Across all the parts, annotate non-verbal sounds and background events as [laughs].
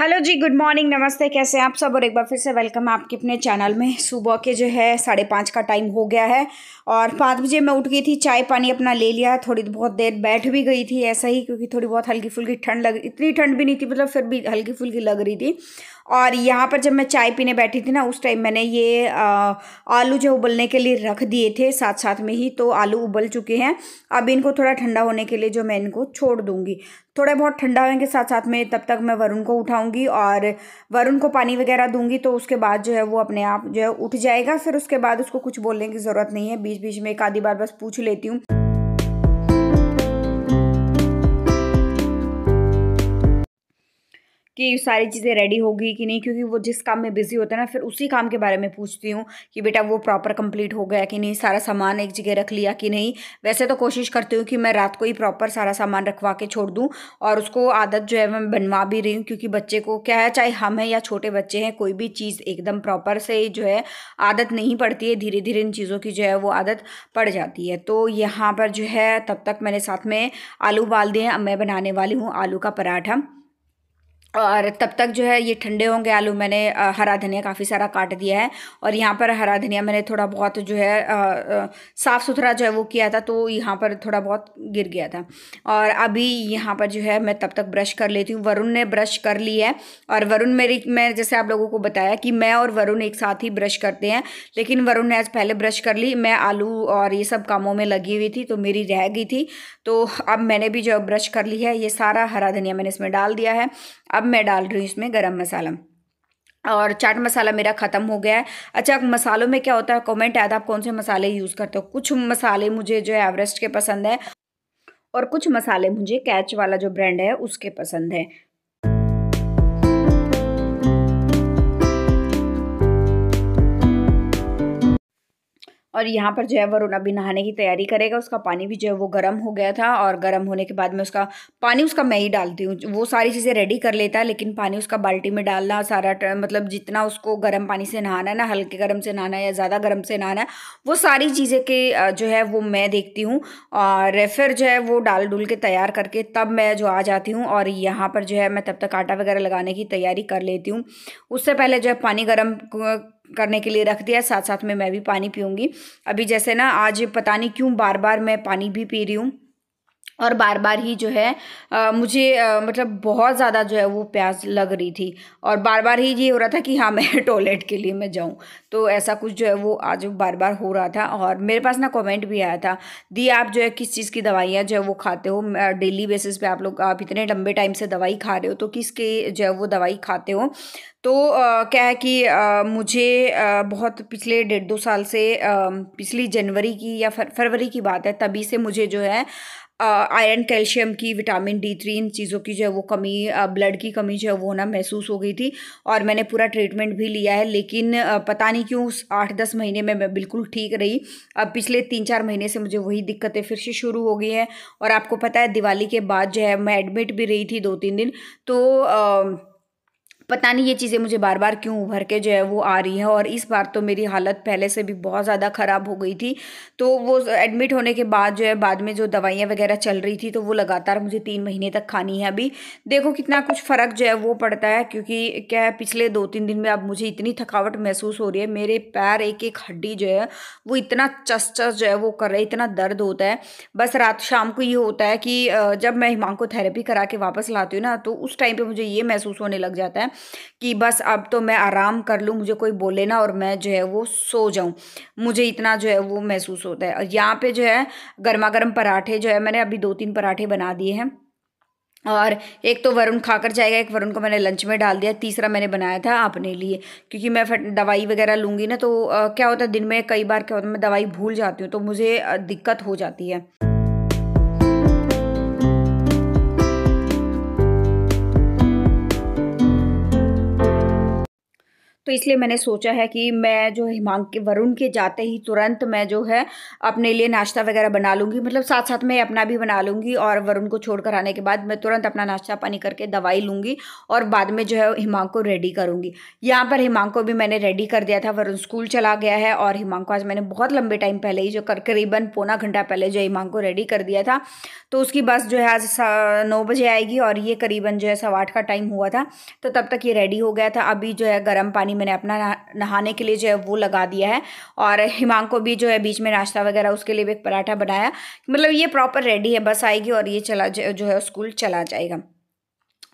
hello जी good morning नमस्ते कैसे आप सब और एक बार फिर से वेलकम आपके अपने चैनल में सुबह के जो है साढ़े पाँच का टाइम हो गया है और पाँच बजे मैं उठ गई थी चाय पानी अपना ले लिया थोड़ी बहुत देर बैठ भी गई थी ऐसा ही क्योंकि थोड़ी बहुत हल्की फुल्की ठंड लग इतनी ठंड भी नहीं थी मतलब फिर भी हल्की फुल्की लग रही थी और यहाँ पर जब मैं चाय पीने बैठी थी ना उस टाइम मैंने ये आ, आलू जो उबलने के लिए रख दिए थे साथ साथ में ही तो आलू उबल चुके हैं अब इनको थोड़ा ठंडा होने के लिए जो मैं इनको छोड़ दूँगी थोड़े बहुत ठंडा होने के साथ साथ में तब तक मैं वरुण को उठाऊँगी और वरुण को पानी वगैरह दूँगी तो उसके बाद जो है वो अपने आप जो है उठ जाएगा फिर उसके बाद उसको कुछ बोलने की ज़रूरत नहीं है बीच बीच में एक आधी बार बस पूछ लेती हूँ कि सारी चीज़ें रेडी होगी कि नहीं क्योंकि वो जिस काम में बिज़ी होता है ना फिर उसी काम के बारे में पूछती हूँ कि बेटा वो प्रॉपर कंप्लीट हो गया कि नहीं सारा सामान एक जगह रख लिया कि नहीं वैसे तो कोशिश करती हूँ कि मैं रात को ही प्रॉपर सारा सामान रखवा के छोड़ दूँ और उसको आदत जो है मैं बनवा भी रही हूँ क्योंकि बच्चे को क्या है चाहे हम हैं या छोटे बच्चे हैं कोई भी चीज़ एकदम प्रॉपर से जो है आदत नहीं पड़ती है धीरे धीरे इन चीज़ों की जो है वो आदत पड़ जाती है तो यहाँ पर जो है तब तक मैंने साथ में आलू उबाल दिए हैं अब मैं बनाने वाली हूँ आलू का पराठा और तब तक जो है ये ठंडे होंगे आलू मैंने हरा धनिया काफ़ी सारा काट दिया है और यहाँ पर हरा धनिया मैंने थोड़ा बहुत जो है साफ़ सुथरा जो है वो किया था तो यहाँ पर थोड़ा बहुत गिर गया था और अभी यहाँ पर जो है मैं तब तक ब्रश कर लेती हूँ वरुण ने ब्रश कर ली है और वरुण मेरी मैं जैसे आप लोगों को बताया कि मैं और वरुण एक साथ ही ब्रश करते हैं लेकिन वरुण ने आज पहले ब्रश कर ली मैं आलू और ये सब कामों में लगी हुई थी तो मेरी रह गई थी तो अब मैंने भी जो ब्रश कर ली है ये सारा हरा धनिया मैंने इसमें डाल दिया है अब मैं डाल रही हूँ इसमें गरम मसाला और चाट मसाला मेरा ख़त्म हो गया है अच्छा मसालों में क्या होता है कमेंट आया था आप कौन से मसाले यूज़ करते हो कुछ मसाले मुझे जो है एवरेस्ट के पसंद है और कुछ मसाले मुझे कैच वाला जो ब्रांड है उसके पसंद है और यहाँ पर जो है वरुण अभी नहाने की तैयारी करेगा उसका पानी भी जो है वो गर्म हो गया था और गर्म होने के बाद मैं उसका पानी उसका मैं ही डालती हूँ वो सारी चीज़ें रेडी कर लेता है लेकिन पानी उसका बाल्टी में डालना सारा मतलब जितना उसको गर्म पानी से नहाना है ना हल्के गर्म से नहाना है या ज़्यादा गर्म से नहाना है वो सारी चीज़ें के जो है वो मैं देखती हूँ और फिर जो है वो डाल डुल के तैयार करके तब मैं जो आ जाती हूँ और यहाँ पर जो है मैं तब तक आटा वगैरह लगाने की तैयारी कर लेती हूँ उससे पहले जो है पानी गर्म करने के लिए रख दिया साथ साथ में मैं भी पानी पीऊँगी अभी जैसे ना आज पता नहीं क्यों बार बार मैं पानी भी पी रही हूँ और बार बार ही जो है आ, मुझे आ, मतलब बहुत ज़्यादा जो है वो प्यास लग रही थी और बार बार ही ये हो रहा था कि हाँ [laughs] मैं टॉयलेट के लिए मैं जाऊँ तो ऐसा कुछ जो है वो आज बार बार हो रहा था और मेरे पास ना कमेंट भी आया था दी आप जो है किस चीज़ की दवाइयाँ जो है वो खाते हो डेली बेसिस पे आप लोग आप इतने लंबे टाइम से दवाई खा रहे हो तो किसके जो है वो दवाई खाते हो तो आ, क्या है कि आ, मुझे आ, बहुत पिछले डेढ़ दो साल से आ, पिछली जनवरी की या फर फरवरी की बात है तभी से मुझे जो है आयरन कैल्शियम की विटामिन डी थ्री इन चीज़ों की जो है वो कमी ब्लड की कमी जो है वो ना महसूस हो गई थी और मैंने पूरा ट्रीटमेंट भी लिया है लेकिन पता नहीं क्यों उस आठ दस महीने में मैं बिल्कुल ठीक रही अब पिछले तीन चार महीने से मुझे वही दिक्कतें फिर से शुरू हो गई हैं और आपको पता है दिवाली के बाद जो है मैं एडमिट भी रही थी दो तीन दिन तो आ, पता नहीं ये चीज़ें मुझे बार बार क्यों उभर के जो है वो आ रही हैं और इस बार तो मेरी हालत पहले से भी बहुत ज़्यादा ख़राब हो गई थी तो वो एडमिट होने के बाद जो है बाद में जो दवाइयाँ वगैरह चल रही थी तो वो लगातार मुझे तीन महीने तक खानी है अभी देखो कितना कुछ फ़र्क जो है वो पड़ता है क्योंकि क्या है पिछले दो तीन दिन में अब मुझे इतनी थकावट महसूस हो रही है मेरे पैर एक एक हड्डी जो है वो इतना चस चस जो है वो कर रहा है इतना दर्द होता है बस रात शाम को ये होता है कि जब मैं हिमांग को थेरेपी करा के वापस लाती हूँ ना तो उस टाइम पे मुझे ये महसूस होने लग जाता है कि बस अब तो मैं आराम कर लूँ मुझे कोई बोले ना और मैं जो है वो सो जाऊँ मुझे इतना जो है वो महसूस होता है और यहाँ पे जो है गर्मा गर्म पराठे जो है मैंने अभी दो तीन पराठे बना दिए हैं और एक तो वरुण खाकर जाएगा एक वरुण को मैंने लंच में डाल दिया तीसरा मैंने बनाया था अपने लिए क्योंकि मैं फट दवाई वगैरह लूँगी ना तो आ, क्या होता है दिन में कई बार क्या होता है मैं दवाई भूल जाती हूँ तो मुझे दिक्कत हो जाती है तो इसलिए मैंने सोचा है कि मैं जो हिमांक के वरुण के जाते ही तुरंत मैं जो है अपने लिए नाश्ता वगैरह बना लूँगी मतलब साथ साथ मैं अपना भी बना लूँगी और वरुण को छोड़ कर आने के बाद मैं तुरंत अपना नाश्ता पानी करके दवाई लूँगी और बाद में जो है हिमांक को रेडी करूँगी यहाँ पर हिमांक को भी मैंने रेडी कर दिया था वरुण स्कूल चला गया है और हिमांक को आज मैंने बहुत लंबे टाइम पहले ही जो करीबन पौना घंटा पहले जो हिमांक को रेडी कर दिया था तो उसकी बस जो है आज नौ बजे आएगी और ये करीबन जो है सवा आठ का टाइम हुआ था तो तब तक ये रेडी हो गया था अभी जो है गर्म पानी मैंने अपना नहाने के लिए जो है वो लगा दिया है और हिमांग को भी जो है बीच में नाश्ता वगैरह उसके लिए भी एक पराठा बनाया मतलब ये प्रॉपर रेडी है बस आएगी और ये चला जो है स्कूल चला जाएगा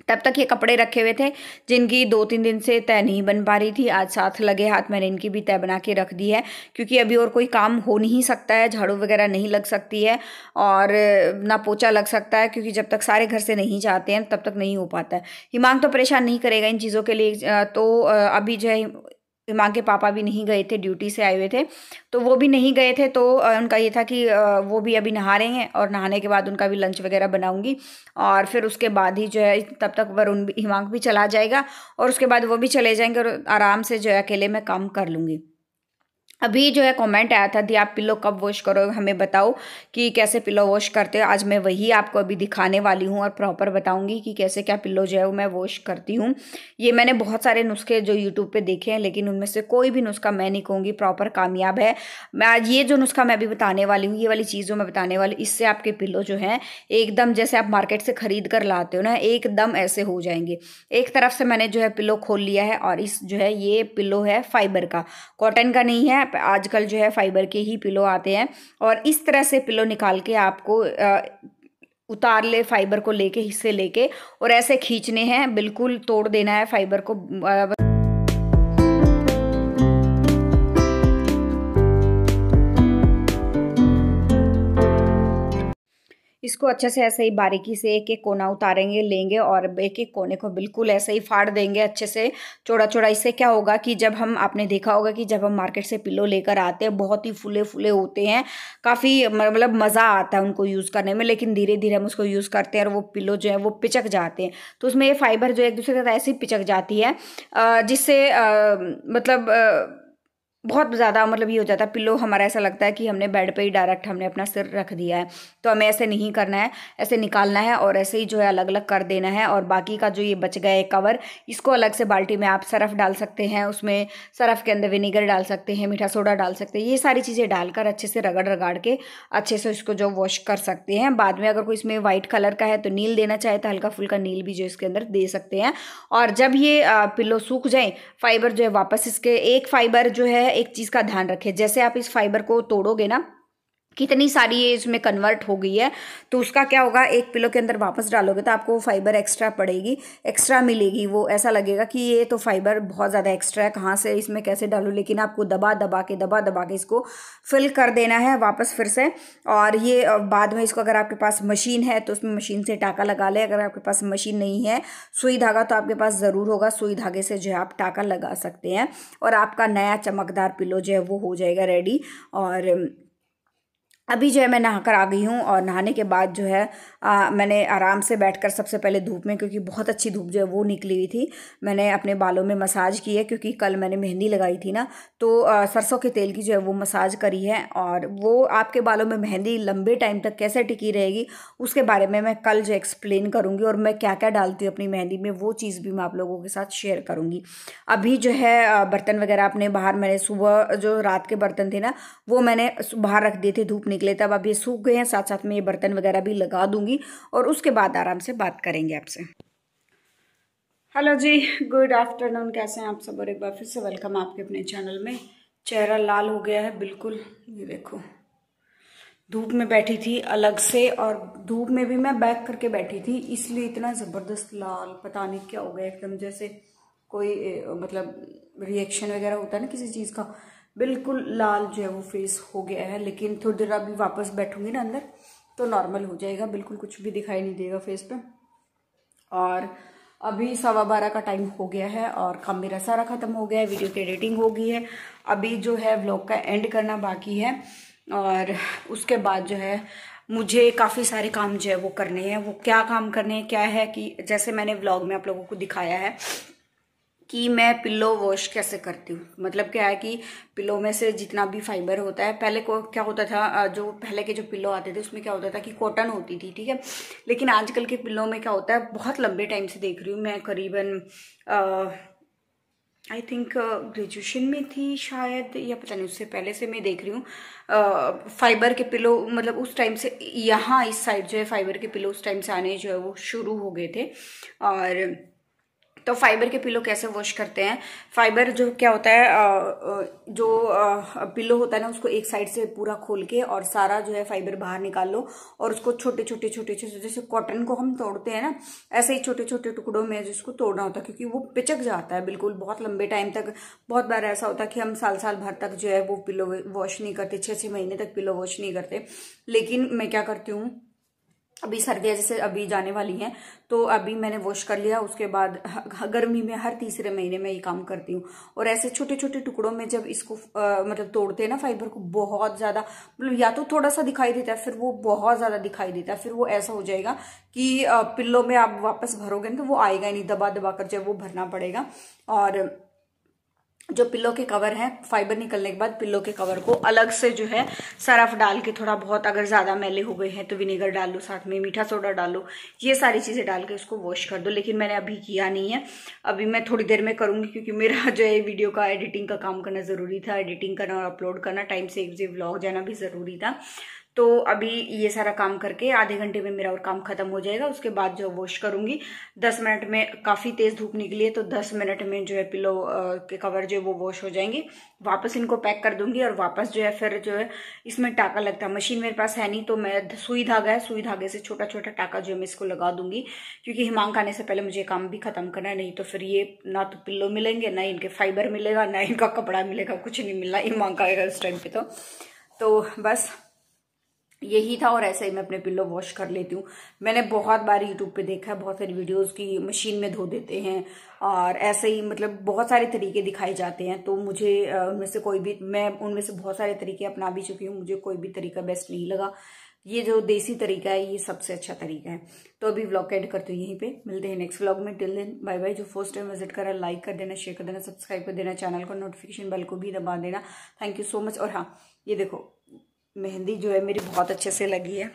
तब तक ये कपड़े रखे हुए थे जिनकी दो तीन दिन से तय नहीं बन पा रही थी आज साथ लगे हाथ मैंने इनकी भी तय बना के रख दी है क्योंकि अभी और कोई काम हो नहीं सकता है झाड़ू वगैरह नहीं लग सकती है और ना पोचा लग सकता है क्योंकि जब तक सारे घर से नहीं जाते हैं तब तक नहीं हो पाता है हिमांग तो परेशान नहीं करेगा इन चीज़ों के लिए तो अभी जो है माँ के पापा भी नहीं गए थे ड्यूटी से आए हुए थे तो वो भी नहीं गए थे तो उनका ये था कि वो भी अभी नहा रहे हैं और नहाने के बाद उनका भी लंच वगैरह बनाऊंगी और फिर उसके बाद ही जो है तब तक वरुण भी हिमांक भी चला जाएगा और उसके बाद वो भी चले जाएंगे और आराम से जो है अकेले मैं काम कर लूँगी अभी जो है कमेंट आया था दी आप पिलो कब वॉश करो हमें बताओ कि कैसे पिलो वॉश करते हो आज मैं वही आपको अभी दिखाने वाली हूँ और प्रॉपर बताऊँगी कि कैसे क्या पिलो जो है वो मैं वॉश करती हूँ ये मैंने बहुत सारे नुस्खे जो यूट्यूब पे देखे हैं लेकिन उनमें से कोई भी नुस्खा मैं नहीं कहूँगी प्रॉपर कामयाब है मैं आज ये जो नुस्खा मैं अभी बताने वाली हूँ ये वाली चीज़ों में बताने वाली इससे आपके पिलो जो है एकदम जैसे आप मार्केट से ख़रीद कर लाते हो ना एकदम ऐसे हो जाएंगे एक तरफ से मैंने जो है पिलो खोल लिया है और इस जो है ये पिलो है फाइबर का कॉटन का नहीं है आजकल जो है फाइबर के ही पिलो आते हैं और इस तरह से पिलो निकाल के आपको आ, उतार ले फाइबर को लेके हिस्से लेके और ऐसे खींचने हैं बिल्कुल तोड़ देना है फाइबर को आ, इसको अच्छे से ऐसे ही बारीकी से एक एक कोना उतारेंगे लेंगे और एक एक कोने को बिल्कुल ऐसे ही फाड़ देंगे अच्छे से चौड़ा चौड़ा इससे क्या होगा कि जब हम आपने देखा होगा कि जब हम मार्केट से पिल्लो लेकर आते हैं बहुत ही फूले फूले होते हैं काफ़ी मतलब मज़ा आता है उनको यूज़ करने में लेकिन धीरे धीरे हम उसको यूज़ करते हैं और वो पिल्लो जो है वो पिचक जाते हैं तो उसमें ये फाइबर जो एक दूसरे के साथ ऐसे ही पिचक जाती है जिससे मतलब बहुत ज़्यादा मतलब ये हो जाता है पिल्लो हमारा ऐसा लगता है कि हमने बेड पे ही डायरेक्ट हमने अपना सिर रख दिया है तो हमें ऐसे नहीं करना है ऐसे निकालना है और ऐसे ही जो है अलग अलग कर देना है और बाकी का जो ये बच गया है कवर इसको अलग से बाल्टी में आप सरफ़ डाल सकते हैं उसमें सरफ़ के अंदर विनेगर डाल सकते हैं मीठा सोडा डाल सकते हैं ये सारी चीज़ें डालकर अच्छे से रगड़ रगाड़ के अच्छे से इसको जो वॉश कर सकते हैं बाद में अगर कोई इसमें वाइट कलर का है तो नील देना चाहे तो हल्का फुल्का नील भी जो इसके अंदर दे सकते हैं और जब ये पिल्लो सूख जाए फाइबर जो है वापस इसके एक फाइबर जो है एक चीज़ का ध्यान रखें जैसे आप इस फाइबर को तोड़ोगे ना कितनी सारी ये इसमें कन्वर्ट हो गई है तो उसका क्या होगा एक पिलो के अंदर वापस डालोगे तो आपको फाइबर एक्स्ट्रा पड़ेगी एक्स्ट्रा मिलेगी वो ऐसा लगेगा कि ये तो फाइबर बहुत ज़्यादा एक्स्ट्रा है कहाँ से इसमें कैसे डालो लेकिन आपको दबा दबा के दबा दबा के इसको फिल कर देना है वापस फिर से और ये बाद में इसको अगर आपके पास मशीन है तो उसमें मशीन से टाका लगा लें अगर आपके पास मशीन नहीं है सुई धागा तो आपके पास ज़रूर होगा सुई धागे से जो है आप टाका लगा सकते हैं और आपका नया चमकदार पिलो जो है वो हो जाएगा रेडी और अभी जो है मैं नहा कर आ गई हूँ और नहाने के बाद जो है आ, मैंने आराम से बैठकर सबसे पहले धूप में क्योंकि बहुत अच्छी धूप जो है वो निकली हुई थी मैंने अपने बालों में मसाज की है क्योंकि कल मैंने मेहंदी लगाई थी ना तो आ, सरसों के तेल की जो है वो मसाज करी है और वो आपके बालों में मेहंदी लंबे टाइम तक कैसे टिकी रहेगी उसके बारे में मैं कल जो एक्सप्लेन करूँगी और मैं क्या क्या डालती हूँ अपनी मेहंदी में वो चीज़ भी मैं आप लोगों के साथ शेयर करूँगी अभी जो है बर्तन वगैरह अपने बाहर मैंने सुबह जो रात के बर्तन थे ना वो मैंने बाहर रख दिए थे धूप निकले तब अब ये सूख गए हैं साथ साथ में ये बर्तन वगैरह भी लगा दूंगी और उसके बाद आराम से बात करेंगे आपसे हेलो जी गुड आफ्टरनून कैसे हैं आप सब और एक बार फिर से वेलकम आपके अपने चैनल में चेहरा लाल हो गया है बिल्कुल ये देखो धूप में बैठी थी अलग से और धूप में भी मैं बैक करके बैठी थी इसलिए इतना ज़बरदस्त लाल पता नहीं क्या हो गया एकदम जैसे कोई मतलब रिएक्शन वगैरह होता है ना किसी चीज़ का बिल्कुल लाल जो है वो फेस हो गया है लेकिन थोड़ी देर अभी वापस बैठूंगी ना अंदर तो नॉर्मल हो जाएगा बिल्कुल कुछ भी दिखाई नहीं देगा फेस पे और अभी सवा बारह का टाइम हो गया है और काम मेरा सारा ख़त्म हो गया है वीडियो की एडिटिंग हो गई है अभी जो है व्लॉग का एंड करना बाकी है और उसके बाद जो है मुझे काफ़ी सारे काम जो है वो करने हैं वो क्या काम करने हैं क्या है कि जैसे मैंने व्लॉग में आप लोगों को दिखाया है कि मैं पिल्लो वॉश कैसे करती हूँ मतलब क्या है कि पिल्लो में से जितना भी फाइबर होता है पहले को क्या होता था जो पहले के जो पिल्लो आते थे उसमें क्या होता था कि कॉटन होती थी ठीक है लेकिन आजकल के पिल्लो में क्या होता है बहुत लंबे टाइम से देख रही हूँ मैं करीबन आई थिंक ग्रेजुएशन में थी शायद या पता नहीं उससे पहले से मैं देख रही हूँ फाइबर के पिलो मतलब उस टाइम से यहाँ इस साइड जो है फाइबर के पिलो उस टाइम से आने जो है वो शुरू हो गए थे और तो फाइबर के पिलो कैसे वॉश करते हैं फाइबर जो क्या होता है जो पिलो होता है ना उसको एक साइड से पूरा खोल के और सारा जो है फाइबर बाहर निकाल लो और उसको छोटे छोटे छोटे छोटे जैसे कॉटन को हम तोड़ते हैं ना ऐसे ही छोटे छोटे टुकड़ों में जिसको तोड़ना होता है क्योंकि वो पिचक जाता है बिल्कुल बहुत लंबे टाइम तक बहुत बार ऐसा होता है कि हम साल साल भर तक जो है वो पिलो वॉश नहीं करते छः छः महीने तक पिलो वॉश नहीं करते लेकिन मैं क्या करती हूँ अभी सर्दियाँ जैसे अभी जाने वाली हैं तो अभी मैंने वॉश कर लिया उसके बाद [laughs] गर्मी में हर तीसरे महीने में ये काम करती हूँ और ऐसे छोटे छोटे टुकड़ों में जब इसको आ, मतलब तोड़ते हैं ना फाइबर को बहुत ज़्यादा मतलब या तो थोड़ा सा दिखाई देता है फिर वो बहुत ज़्यादा दिखाई देता है फिर वो ऐसा हो जाएगा कि पिल्लों में आप वापस भरोगे ना तो वो आएगा ही नहीं दबा दबा कर जब वो भरना पड़ेगा और जो पिल्लो के कवर हैं फाइबर निकलने के बाद पिल्लो के कवर को अलग से जो है सरफ डाल के थोड़ा बहुत अगर ज़्यादा मैले हो गए हैं तो विनेगर डाल लो साथ में मीठा सोडा डालो ये सारी चीज़ें डाल के उसको वॉश कर दो लेकिन मैंने अभी किया नहीं है अभी मैं थोड़ी देर में करूँगी क्योंकि मेरा [laughs] जो है वीडियो का एडिटिंग का काम करना ज़रूरी था एडिटिंग करना और अपलोड करना टाइम से एक व्लॉग जाना भी ज़रूरी था तो अभी ये सारा काम करके आधे घंटे में मेरा और काम खत्म हो जाएगा उसके बाद जो वॉश करूंगी दस मिनट में काफ़ी तेज़ धूप निकली है तो दस मिनट में जो है पिलो के कवर जो है वो वॉश हो जाएंगे वापस इनको पैक कर दूंगी और वापस जो है फिर जो है इसमें टाका लगता है मशीन मेरे पास है नहीं तो मैं सुई धागा है सुई धागे से छोटा छोटा टाका जो है मैं इसको लगा दूंगी क्योंकि हिमांग आने से पहले मुझे काम भी खत्म करना है नहीं तो फिर ये ना तो पिल्लो मिलेंगे ना इनके फाइबर मिलेगा ना इनका कपड़ा मिलेगा कुछ नहीं मिलना हिमांग आएगा उस टाइम पे तो, तो बस यही था और ऐसे ही मैं अपने पिल्लो वॉश कर लेती हूँ मैंने बहुत बार यूट्यूब पे देखा है बहुत सारी वीडियोस की मशीन में धो देते हैं और ऐसे ही मतलब बहुत सारे तरीके दिखाए जाते हैं तो मुझे उनमें से कोई भी मैं उनमें से बहुत सारे तरीके अपना भी चुकी हूँ मुझे कोई भी तरीका बेस्ट नहीं लगा ये जो देसी तरीका है ये सबसे अच्छा तरीका है तो अभी व्लॉग एड करते हूँ यहीं पर मिलते हैं नेक्स्ट व्लॉग में टिल दिन बाय बाय जो फर्स्ट टाइम विजिट करा लाइक कर देना शेयर कर देना सब्सक्राइब कर देना चैनल को नोटिफिकेशन बेल को भी दबा देना थैंक यू सो मच और हाँ ये देखो मेहंदी जो है मेरी बहुत अच्छे से लगी है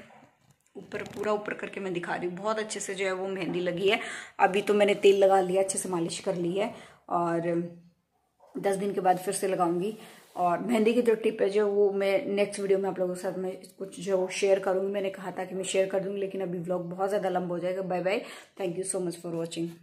ऊपर पूरा ऊपर करके मैं दिखा रही हूँ बहुत अच्छे से जो है वो मेहंदी लगी है अभी तो मैंने तेल लगा लिया अच्छे से मालिश कर ली है और दस दिन के बाद फिर से लगाऊंगी और मेहंदी की जो टिप है जो वो मैं नेक्स्ट वीडियो में आप लोगों के साथ मैं कुछ जो शेयर करूंगी मैंने कहा था कि मैं शेयर कर दूंगी लेकिन अभी ब्लॉग बहुत ज़्यादा लंबा हो जाएगा bye bye thank you so much for watching